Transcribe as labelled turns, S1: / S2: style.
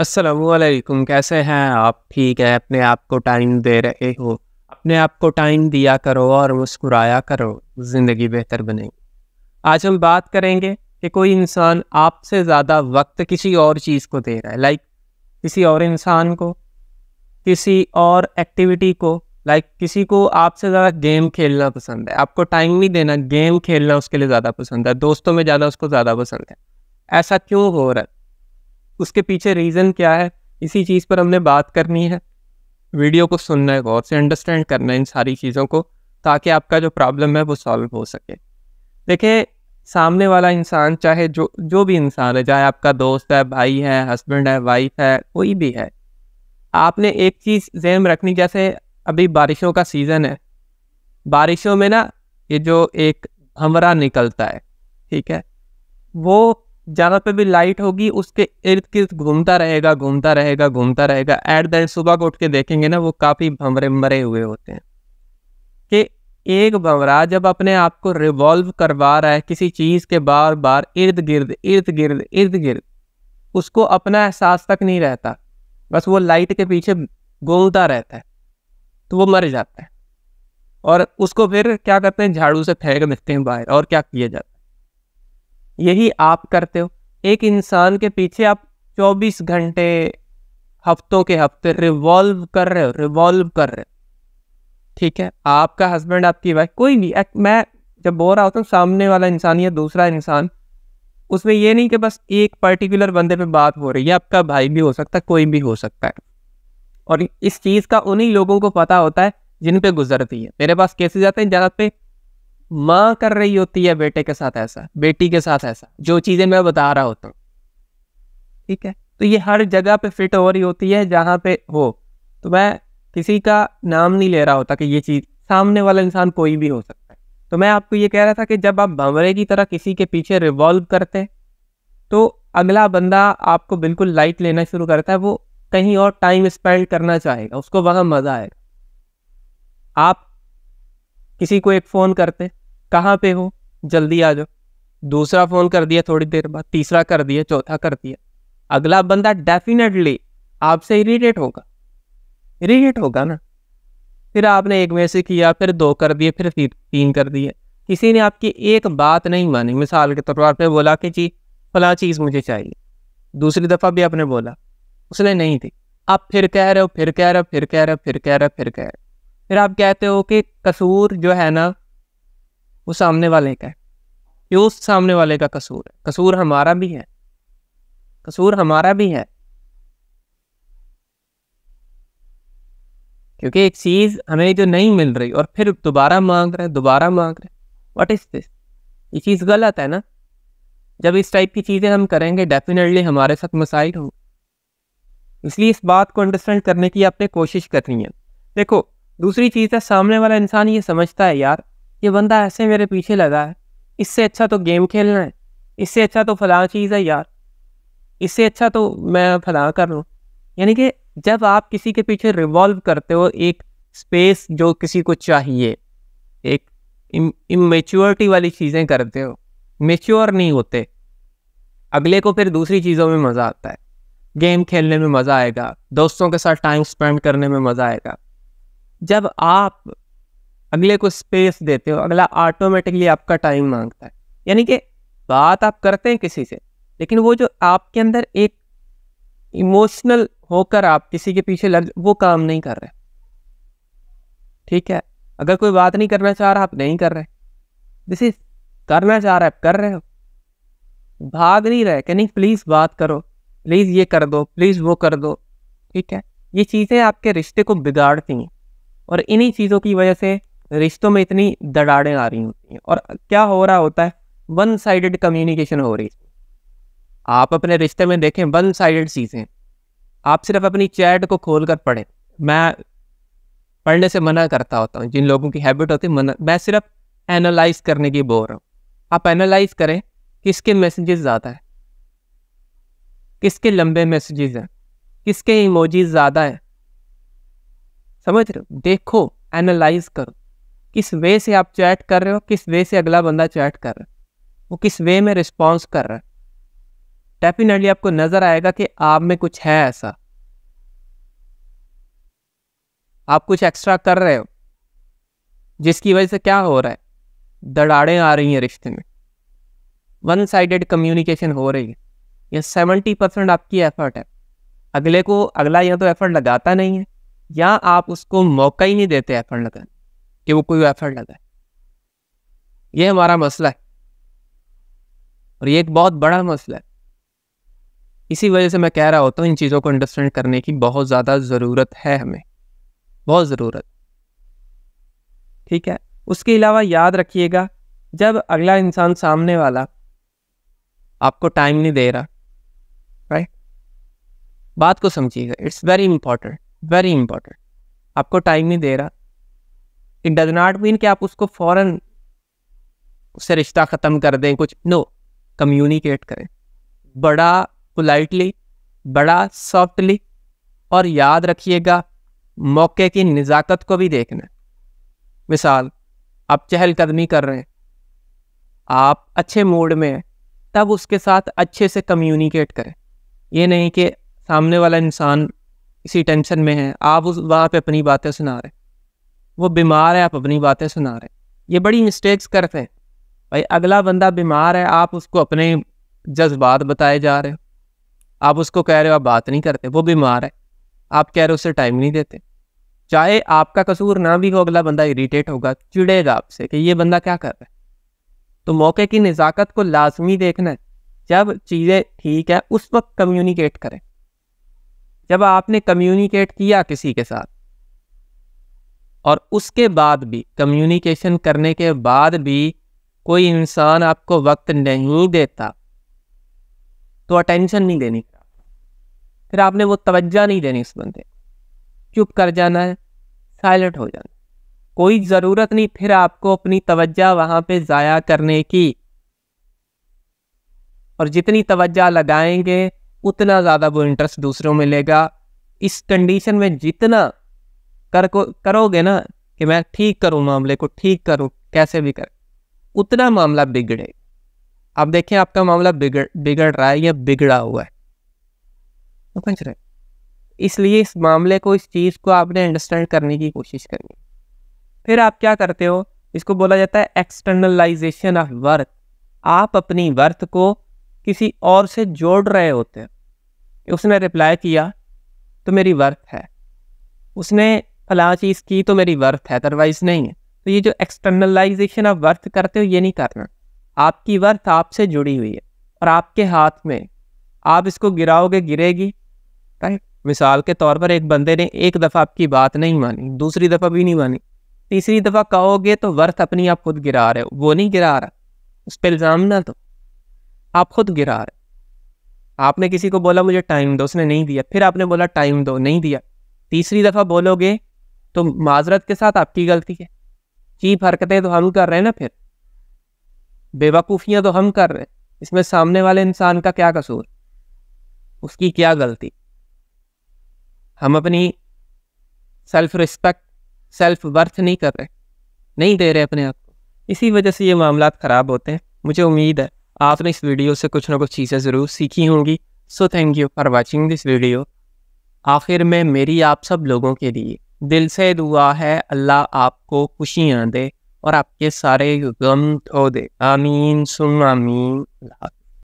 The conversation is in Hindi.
S1: असलकुम कैसे हैं आप ठीक है अपने आप को टाइम दे रहे हो अपने आप को टाइम दिया करो और मुस्कुराया करो ज़िंदगी बेहतर बनेगी आज हम बात करेंगे कि कोई इंसान आपसे ज़्यादा वक्त किसी और चीज़ को दे रहा है लाइक किसी और इंसान को किसी और एक्टिविटी को लाइक किसी को आपसे ज़्यादा गेम खेलना पसंद है आपको टाइम नहीं देना गेम खेलना उसके लिए ज़्यादा पसंद है दोस्तों में ज़्यादा उसको ज़्यादा पसंद है ऐसा क्यों हो रहा है उसके पीछे रीज़न क्या है इसी चीज़ पर हमने बात करनी है वीडियो को सुनना है गौर से अंडरस्टैंड करना है इन सारी चीज़ों को ताकि आपका जो प्रॉब्लम है वो सॉल्व हो सके देखिए सामने वाला इंसान चाहे जो जो भी इंसान है चाहे आपका दोस्त है भाई है हस्बैंड है वाइफ है कोई भी है आपने एक चीज़ जहन में रखनी जैसे अभी बारिशों का सीज़न है बारिशों में ना ये जो एक हमरा निकलता है ठीक है वो जहाँ पे भी लाइट होगी उसके इर्द गिर्द घूमता रहेगा घूमता रहेगा घूमता रहेगा एट द एंड सुबह को उठ के देखेंगे ना वो काफ़ी भंवरे मरे हुए होते हैं कि एक भंवरा जब अपने आप को रिवॉल्व करवा रहा है किसी चीज़ के बार बार इर्द गिर्द इर्द गिर्द इर्द गिर्द उसको अपना एहसास तक नहीं रहता बस वो लाइट के पीछे घूमता रहता है तो वो मर जाता है और उसको फिर क्या करते हैं झाड़ू से फेंक देते हैं बाहर और क्या किया जाता है यही आप करते हो एक इंसान के पीछे आप 24 घंटे हफ्तों के हफ्ते रिवॉल्व कर रहे हो रिवॉल्व कर रहे हो ठीक है आपका हस्बैंड आपकी वाइफ कोई भी मैं जब बोल रहा होता हूँ सामने वाला इंसान या दूसरा इंसान उसमें ये नहीं कि बस एक पर्टिकुलर बंदे पे बात हो रही है आपका भाई भी हो सकता है कोई भी हो सकता है और इस चीज़ का उन्हीं लोगों को पता होता है जिन पे गुजरती है मेरे पास कैसे आते हैं जहाँ पे माँ कर रही होती है बेटे के साथ ऐसा बेटी के साथ ऐसा जो चीजें मैं बता रहा होता हूँ ठीक है तो ये हर जगह पे फिट हो रही होती है जहां पे हो तो मैं किसी का नाम नहीं ले रहा होता कि ये चीज सामने वाला इंसान कोई भी हो सकता है तो मैं आपको ये कह रहा था कि जब आप भंवरे की तरह किसी के पीछे रिवॉल्व करते हैं तो अगला बंदा आपको बिल्कुल लाइट लेना शुरू करता है वो कहीं और टाइम स्पेंड करना चाहेगा उसको वहां मज़ा आएगा आप किसी को एक फ़ोन करते कहाँ पे हो जल्दी आ जाओ दूसरा फ़ोन कर दिया थोड़ी देर बाद तीसरा कर दिया चौथा कर दिया अगला बंदा डेफिनेटली आपसे इरीटेट होगा इरीटेट होगा ना फिर आपने एक में से किया फिर दो कर दिए फिर तीन कर दिए किसी ने आपकी एक बात नहीं मानी मिसाल के तौर पर आपने बोला कि जी फला चीज़ मुझे चाहिए दूसरी दफ़ा भी आपने बोला उसने नहीं थी आप फिर कह रहे हो फिर कह रहे हो फिर कह रहे हो फिर कह रहे हो फिर कह रहे हो फिर आप कहते हो कि कसूर जो है ना वो सामने वाले का है कि उस सामने वाले का कसूर है कसूर हमारा भी है कसूर हमारा भी है क्योंकि एक चीज हमें जो नहीं मिल रही और फिर दोबारा मांग रहे दोबारा मांग रहे वट इज दिस ये चीज गलत है ना जब इस टाइप की चीजें हम करेंगे डेफिनेटली हमारे साथ मसाइल हो इसलिए इस बात को अंडरस्टैंड करने की आपने कोशिश करनी है देखो दूसरी चीज़ है सामने वाला इंसान ये समझता है यार ये बंदा ऐसे मेरे पीछे लगा है इससे अच्छा तो गेम खेलना है इससे अच्छा तो फलां चीज़ है यार इससे अच्छा तो मैं फलां कर रहा हूँ यानी कि जब आप किसी के पीछे रिवॉल्व करते हो एक स्पेस जो किसी को चाहिए एक इमेच्योरिटी वाली चीज़ें करते हो मेच्योर नहीं होते अगले को फिर दूसरी चीज़ों में मज़ा आता है गेम खेलने में मज़ा आएगा दोस्तों के साथ टाइम स्पेंड करने में मज़ा आएगा जब आप अगले को स्पेस देते हो अगला ऑटोमेटिकली आपका टाइम मांगता है यानी कि बात आप करते हैं किसी से लेकिन वो जो आपके अंदर एक इमोशनल होकर आप किसी के पीछे लग वो काम नहीं कर रहे ठीक है अगर कोई बात नहीं करना चाह रहा आप नहीं कर रहे दिस इज करना चाह रहा है आप कर रहे हो भाग नहीं रहे कि नहीं प्लीज़ बात करो प्लीज़ ये कर दो प्लीज़ वो कर दो ठीक है ये चीज़ें आपके रिश्ते को बिगाड़ती हैं और इन्हीं चीज़ों की वजह से रिश्तों में इतनी दड़ाड़ें आ रही होती हैं और क्या हो रहा होता है वन साइडेड कम्युनिकेशन हो रही है आप अपने रिश्ते में देखें वन साइडेड चीज़ें आप सिर्फ अपनी चैट को खोल कर पढ़ें मैं पढ़ने से मना करता होता हूँ जिन लोगों की हैबिट होती है मना मैं सिर्फ एनालाइज करने की बोल रहा हूँ आप एनालाइज करें किसके मैसेजेस ज़्यादा है किसके लंबे मैसेजेस हैं किसके इमोजीज ज़्यादा हैं समझ रहे हो देखो एनालाइज करो किस वे से आप चैट कर रहे हो किस वे से अगला बंदा चैट कर रहा है वो किस वे में रिस्पॉन्स कर रहा है डेफिनेटली आपको नज़र आएगा कि आप में कुछ है ऐसा आप कुछ एक्स्ट्रा कर रहे हो जिसकी वजह से क्या हो रहा है दड़ाड़ें आ रही हैं रिश्ते में वन साइडेड कम्युनिकेशन हो रही है या सेवेंटी परसेंट आपकी एफर्ट है अगले को अगला या तो एफर्ट लगाता नहीं है या आप उसको मौका ही नहीं देते एफर्ट लगाने कि वो कोई एफर्ट लगाए ये हमारा मसला है और ये एक बहुत बड़ा मसला है इसी वजह से मैं कह रहा होता हूँ इन चीज़ों को अंडरस्टैंड करने की बहुत ज़्यादा ज़रूरत है हमें बहुत ज़रूरत ठीक है उसके अलावा याद रखिएगा जब अगला इंसान सामने वाला आपको टाइम नहीं दे रहा राइट बात को समझिएगा it's very important very important आपको टाइम नहीं दे रहा इट डज नॉट मीन कि आप उसको फ़ौरन उससे रिश्ता ख़त्म कर दें कुछ नो कम्युनिकेट करें बड़ा पोलाइटली बड़ा सॉफ्टली और याद रखिएगा मौके की नज़ाकत को भी देखना मिसाल आप चहलकदमी कर रहे हैं आप अच्छे मूड में हैं तब उसके साथ अच्छे से कम्युनिकेट करें ये नहीं कि सामने वाला इंसान इसी टेंशन में है आप उस वहाँ पे अपनी बातें सुना रहे वो बीमार है आप अपनी बातें सुना रहे हैं ये बड़ी मिस्टेक्स करते हैं भाई अगला बंदा बीमार है आप उसको अपने जज्बात बताए जा रहे हो आप उसको कह रहे हो आप बात नहीं करते वो बीमार है आप कह रहे हो उससे टाइम नहीं देते चाहे आपका कसूर ना भी हो अगला बंदा इरीटेट होगा चिड़ेगा आपसे कि ये बंदा क्या कर रहा है तो मौके की नज़ाकत को लाजमी देखना है जब चीज़ें ठीक है उस वक्त कम्युनिकेट करें जब आपने कम्युनिकेट किया किसी के साथ और उसके बाद भी कम्युनिकेशन करने के बाद भी कोई इंसान आपको वक्त नहीं देता तो अटेंशन नहीं देनी फिर आपने वो तवज्जा नहीं देनी इस बंदे चुप कर जाना है साइलेंट हो जाना कोई ज़रूरत नहीं फिर आपको अपनी तवज्जा वहाँ पे ज़ाया करने की और जितनी तवज्जा लगाएंगे उतना ज़्यादा वो इंटरेस्ट दूसरों में लेगा इस कंडीशन में जितना कर को करोगे ना कि मैं ठीक करूँ मामले को ठीक करूं कैसे भी कर उतना मामला बिगड़े आप देखें आपका मामला बिगड़ बिगड़ रहा है या बिगड़ा हुआ है समझ रहे इसलिए इस मामले को इस चीज़ को आपने अंडरस्टैंड करने की कोशिश करनी फिर आप क्या करते हो इसको बोला जाता है एक्सटर्नलाइजेशन ऑफ वर्थ आप अपनी वर्थ को किसी और से जोड़ रहे होते हैं उसने रिप्लाई किया तो मेरी वर्थ है उसने फला चीज़ की तो मेरी वर्थ है अदरवाइज नहीं है तो ये जो एक्सटर्नलाइजेशन आप वर्थ करते हो ये नहीं करना आपकी वर्थ आपसे जुड़ी हुई है और आपके हाथ में आप इसको गिराओगे गिरेगी राइट मिसाल के तौर पर एक बंदे ने एक दफ़ा आपकी बात नहीं मानी दूसरी दफ़ा भी नहीं मानी तीसरी दफ़ा कहोगे तो वर्थ अपनी आप खुद गिरा रहे हो वो नहीं गिरा रहा उस पर इल्ज़ाम ना दो आप खुद गिरा रहे आपने किसी को बोला मुझे टाइम दो उसने नहीं दिया फिर आपने बोला टाइम दो नहीं दिया तीसरी दफ़ा बोलोगे तो माजरत के साथ आपकी गलती है चीप हरकतें तो हम कर रहे हैं ना फिर बेवकूफ़ियाँ तो हम कर रहे हैं इसमें सामने वाले इंसान का क्या कसूर उसकी क्या गलती हम अपनी सेल्फ रिस्पेक्ट सेल्फ वर्थ नहीं कर रहे नहीं दे रहे अपने आप को इसी वजह से ये मामला ख़राब होते हैं मुझे उम्मीद है आपने इस वीडियो से कुछ ना कुछ चीज़ें ज़रूर सीखी होंगी so thank you for watching this video आखिर में मेरी आप सब लोगों के लिए दिल से दुआ है अल्लाह आपको खुशियाँ दे और आपके सारे गम धो तो दे आमीन सुन आमीन अल्लाह